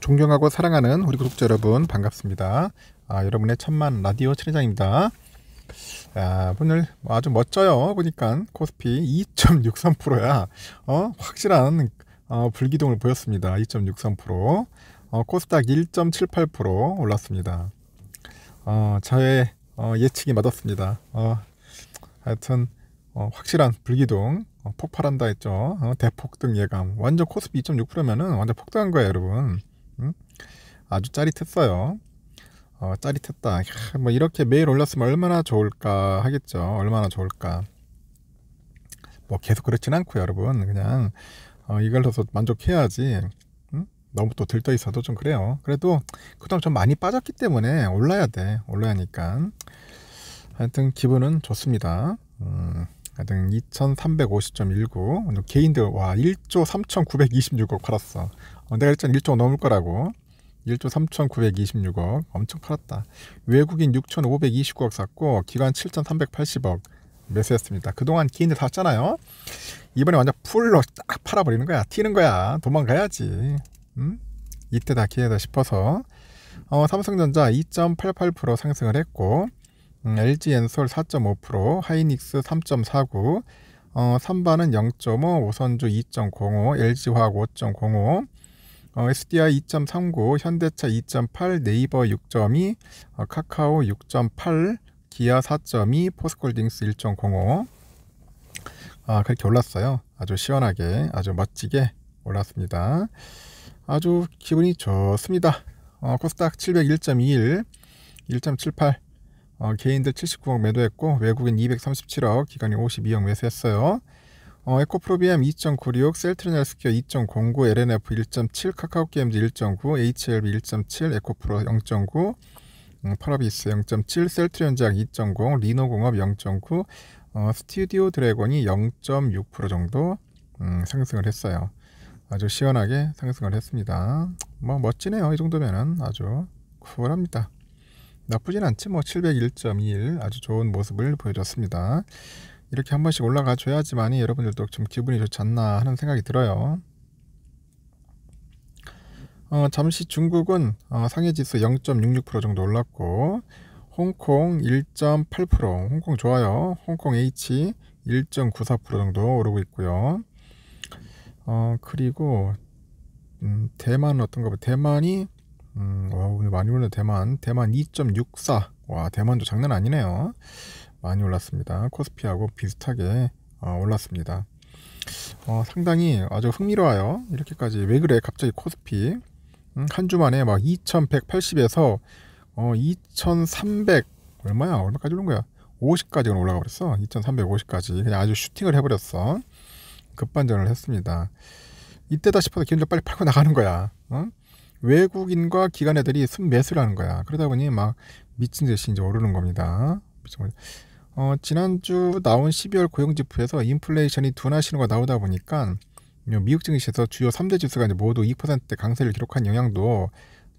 존경하고 사랑하는 우리 구독자 여러분 반갑습니다. 아, 여러분의 천만 라디오 천회장입니다. 아, 오늘 아주 멋져요. 보니까 코스피 2.63%야. 어, 확실한 어, 불기둥을 보였습니다. 2.63%. 어, 코스닥 1.78% 올랐습니다. 어, 저의 어, 예측이 맞았습니다. 어, 하여튼 어, 확실한 불기둥 어, 폭발한다 했죠. 어, 대폭등 예감. 완전 코스피 2.6%면은 완전 폭등한 거예요, 여러분. 음? 아주 짜릿했어요. 어, 짜릿했다. 야, 뭐 이렇게 매일 올렸으면 얼마나 좋을까 하겠죠. 얼마나 좋을까. 뭐 계속 그렇진 않고 요 여러분 그냥 어, 이걸로서 만족해야지. 응? 음? 너무 또 들떠 있어도 좀 그래요. 그래도 그동안 좀 많이 빠졌기 때문에 올라야 돼. 올라야니까. 하 하여튼 기분은 좋습니다. 음, 하여튼 2350.19 개인들 와 1조 3926억 팔았어. 어, 내가 일단 1조 넘을 거라고. 1조 3,926억 엄청 팔았다. 외국인 6,529억 샀고 기관 7,380억 매수했습니다. 그동안 기인들 샀잖아요. 이번에 완전 풀로 딱 팔아버리는 거야. 튀는 거야. 도망가야지. 음? 이때 다 기회다 싶어서 어, 삼성전자 2.88% 상승을 했고 음, LG 엔솔 4.5%, 하이닉스 3.49, 어, 삼바는 0.5, 오선주 2.05, LG화학 5.05, 어, SDI 2.39, 현대차 2.8, 네이버 6.2, 어, 카카오 6.8, 기아 4.2, 포스콜딩스 1.05. 아, 그렇게 올랐어요. 아주 시원하게, 아주 멋지게 올랐습니다. 아주 기분이 좋습니다. 어, 코스닥 701.21, 1.78, 어, 개인들 79억 매도했고, 외국인 237억, 기관이 52억 매수했어요. 어, 에코프로비엠 2.96, 셀트리넬스퀘어 2.09, LNF 1.7, 카카오게임즈 1.9, HLB 1.7, 에코프로 0.9, 음, 파라비스 0.7, 셀트리온장 2.0, 리노공업 0.9, 어, 스튜디오 드래곤이 0.6% 정도 음, 상승을 했어요. 아주 시원하게 상승을 했습니다. 뭐 멋지네요. 이 정도면은 아주 쿨합니다. 나쁘진 않지 뭐 701.21 아주 좋은 모습을 보여줬습니다. 이렇게 한 번씩 올라가 줘야지만이 여러분들도 좀 기분이 좋지 않나 하는 생각이 들어요. 어, 잠시 중국은 어, 상해지수 0.66% 정도 올랐고 홍콩 1.8% 홍콩 좋아요. 홍콩 H 1.94% 정도 오르고 있고요. 어, 그리고 음, 대만 어떤가 봐. 대만이 음, 와, 많이 오르 대만. 대만 2.64. 와, 대만도 장난 아니네요. 많이 올랐습니다. 코스피하고 비슷하게 어, 올랐습니다. 어, 상당히 아주 흥미로워요. 이렇게까지 왜 그래 갑자기 코스피 음, 한주 만에 막 2180에서 어, 2300 얼마야 얼마까지 오른 거야 50까지 올라가 버렸어 2350까지 그냥 아주 슈팅을 해버렸어 급반전을 했습니다 이때다 싶어서 기혼자 빨리 팔고 나가는 거야 어? 외국인과 기관 애들이 순매수를 하는 거야 그러다 보니 막 미친 듯이 이제 오르는 겁니다 미친 듯이. 어, 지난주 나온 12월 고용지표에서 인플레이션이 둔화 시는거 나오다 보니까 미국 증시에서 주요 3대 지수가 이제 모두 2%대 강세를 기록한 영향도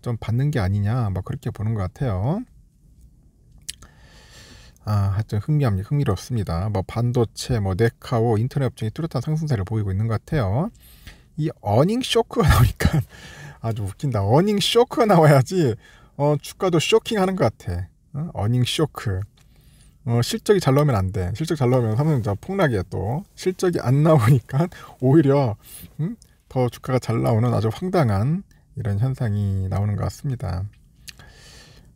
좀 받는 게 아니냐 막 뭐 그렇게 보는 것 같아요. 아, 하여튼 흥미합니다. 흥미롭습니다. 뭐 반도체, 뭐 네카오, 인터넷 업종이 뚜렷한 상승세를 보이고 있는 것 같아요. 이 어닝 쇼크가 나오니까 아주 웃긴다. 어닝 쇼크가 나와야지 어, 주가도 쇼킹하는 것 같아. 어? 어닝 쇼크. 어, 실적이 잘 나오면 안 돼. 실적 잘 나오면 하면 폭락이야 또. 실적이 안 나오니까 오히려 음? 더 주가가 잘 나오는 아주 황당한 이런 현상이 나오는 것 같습니다.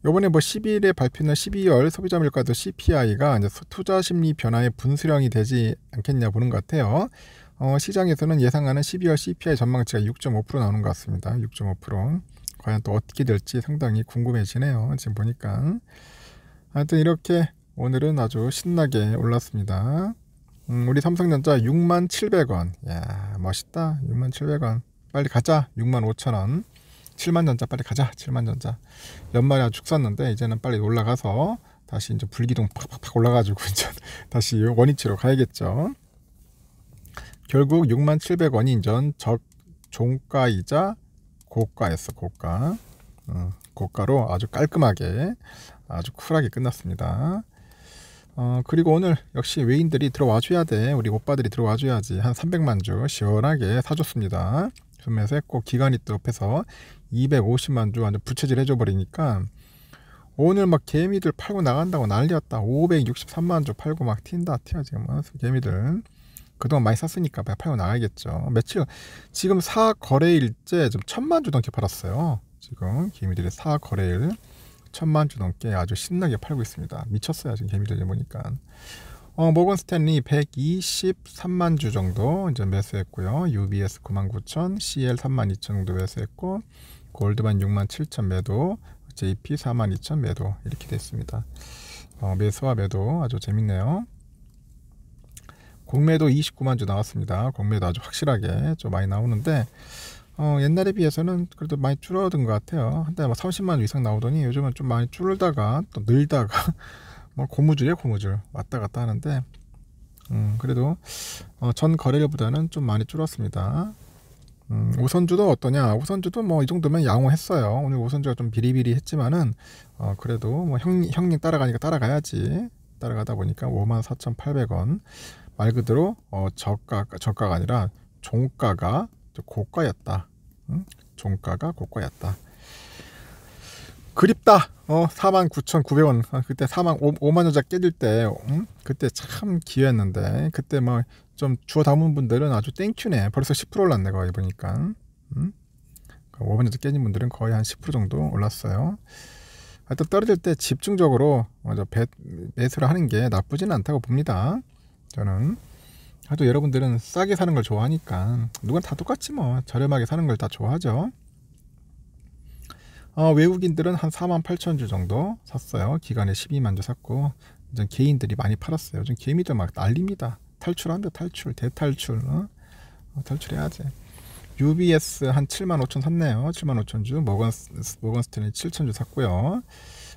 요번에 뭐 12일에 발표된 12월 소비자 물가도 CPI가 이제 투자 심리 변화의 분수령이 되지 않겠냐 보는 것 같아요. 어, 시장에서는 예상하는 12월 CPI 전망치가 6.5% 나오는 것 같습니다. 6.5% 과연 또 어떻게 될지 상당히 궁금해지네요. 지금 보니까 하여튼 이렇게 오늘은 아주 신나게 올랐습니다. 음, 우리 삼성전자 6 700원. 야 멋있다. 6 700원. 빨리 가자. 6만 5천원. 7만 전자 빨리 가자. 7만 전자. 연말에 아주 죽 샀는데 이제는 빨리 올라가서 다시 이제 불기둥 팍팍팍 올라가지고 이제 다시 원위치로 가야겠죠. 결국 6 700원이 이전 적 종가이자 고가였어. 고가. 음, 고가로 아주 깔끔하게 아주 쿨하게 끝났습니다. 어, 그리고 오늘 역시 외인들이 들어와줘야 돼. 우리 오빠들이 들어와줘야지. 한 300만 주 시원하게 사줬습니다. 그러면서 했고 기간이 또 옆에서 250만 주 완전 부채질 해줘버리니까 오늘 막 개미들 팔고 나간다고 난리였다. 563만 주 팔고 막 튄다 튀어 지금 개미들. 그동안 많이 샀으니까 팔고 나가겠죠. 며칠 지금 4 거래일째 좀 천만 주 넘게 팔았어요. 지금 개미들이 4 거래일. 천만 주 넘게 아주 신나게 팔고 있습니다. 미쳤어요 지금 개미들이 보니까. 어, 모건 스탠리 123만 주 정도 이제 매수했고요. UBS 9만 9천, CL 3만 2천 정도 매수했고 골드만 6만 7천 매도, JP 4만 2천 매도 이렇게 됐습니다. 어, 매수와 매도 아주 재밌네요. 공매도 29만 주 나왔습니다. 공매도 아주 확실하게 좀 많이 나오는데 어, 옛날에 비해서는 그래도 많이 줄어든 것 같아요. 한때 막 30만 이상 나오더니 요즘은 좀 많이 줄다가 또 늘다가 뭐 고무줄이에요 고무줄 왔다 갔다 하는데 음, 그래도 어, 전 거래일보다는 좀 많이 줄었습니다. 음, 우선주도 어떠냐? 우선주도 뭐 이 정도면 양호했어요. 오늘 우선주가 좀 비리비리했지만은 어, 그래도 뭐 형, 형님 따라가니까 따라가야지. 따라가다 보니까 54,800원 말 그대로 어, 저가 저가가 아니라 종가가 고가였다. 응? 종가가 고가였다. 그립다. 어, 49,900원. 아, 그때 4만 5, 만 원자 깨질 때, 응? 그때 참 기회였는데, 그때 뭐 좀 주워 담은 분들은 아주 땡큐네. 벌써 10% 올랐네, 거의 보니까. 음? 5만 원자 깨진 분들은 거의 한 10% 정도 올랐어요. 하여튼 떨어질 때 집중적으로 먼저 배, 매수를 하는 게 나쁘진 않다고 봅니다. 저는. 하도 아, 여러분들은 싸게 사는 걸 좋아하니까 누가다 똑같지 뭐 저렴하게 사는 걸 다 좋아하죠 어, 외국인들은 한 4만 8천 주 정도 샀어요 기간에 12만 주 샀고 이제 개인들이 많이 팔았어요 요즘 개미들 막 난립니다 탈출한다 탈출 대탈출 어? 어, 탈출해야지 UBS 한 7만 5천 샀네요 7만 5천 주 모건, 모건스탠이 7천 주 샀고요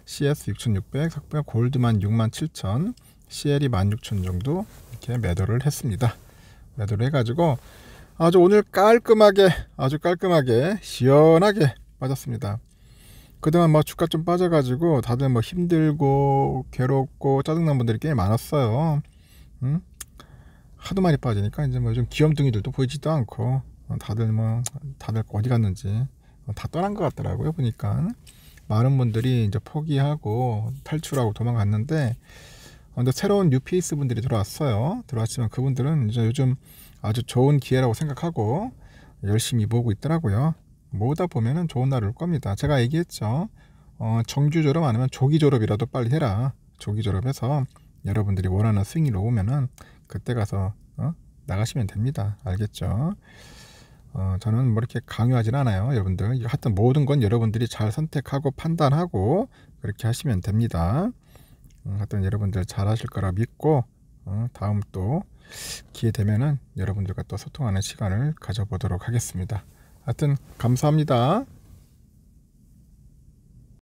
CS 6,600 샀고요 골드만 6만 7천 CL이 16,000 정도 이렇게 매도를 했습니다. 매도를 해가지고 아주 오늘 깔끔하게 아주 깔끔하게 시원하게 빠졌습니다. 그동안 뭐 주가 좀 빠져가지고 다들 뭐 힘들고 괴롭고 짜증난 분들이 꽤 많았어요. 응? 음? 하도 많이 빠지니까 이제 뭐 좀 귀염둥이들도 보이지도 않고 다들 뭐 다들 어디 갔는지 다 떠난 것 같더라고요 보니까 많은 분들이 이제 포기하고 탈출하고 도망갔는데 또 새로운 뉴페이스 분들이 들어왔어요. 들어왔지만 그분들은 이제 요즘 아주 좋은 기회라고 생각하고 열심히 모으고 있더라고요. 모으다 보면은 좋은 날 올 겁니다. 제가 얘기했죠. 어, 정규 졸업 아니면 조기 졸업이라도 빨리 해라. 조기 졸업해서 여러분들이 원하는 스윙이로 오면은 그때 가서 어? 나가시면 됩니다. 알겠죠? 어, 저는 뭐 이렇게 강요하진 않아요. 여러분들. 하여튼 모든 건 여러분들이 잘 선택하고 판단하고 그렇게 하시면 됩니다. 하여튼 여러분들 잘하실 거라 믿고 어, 다음 또 기회 되면은 여러분들과 또 소통하는 시간을 가져보도록 하겠습니다. 하여튼 감사합니다.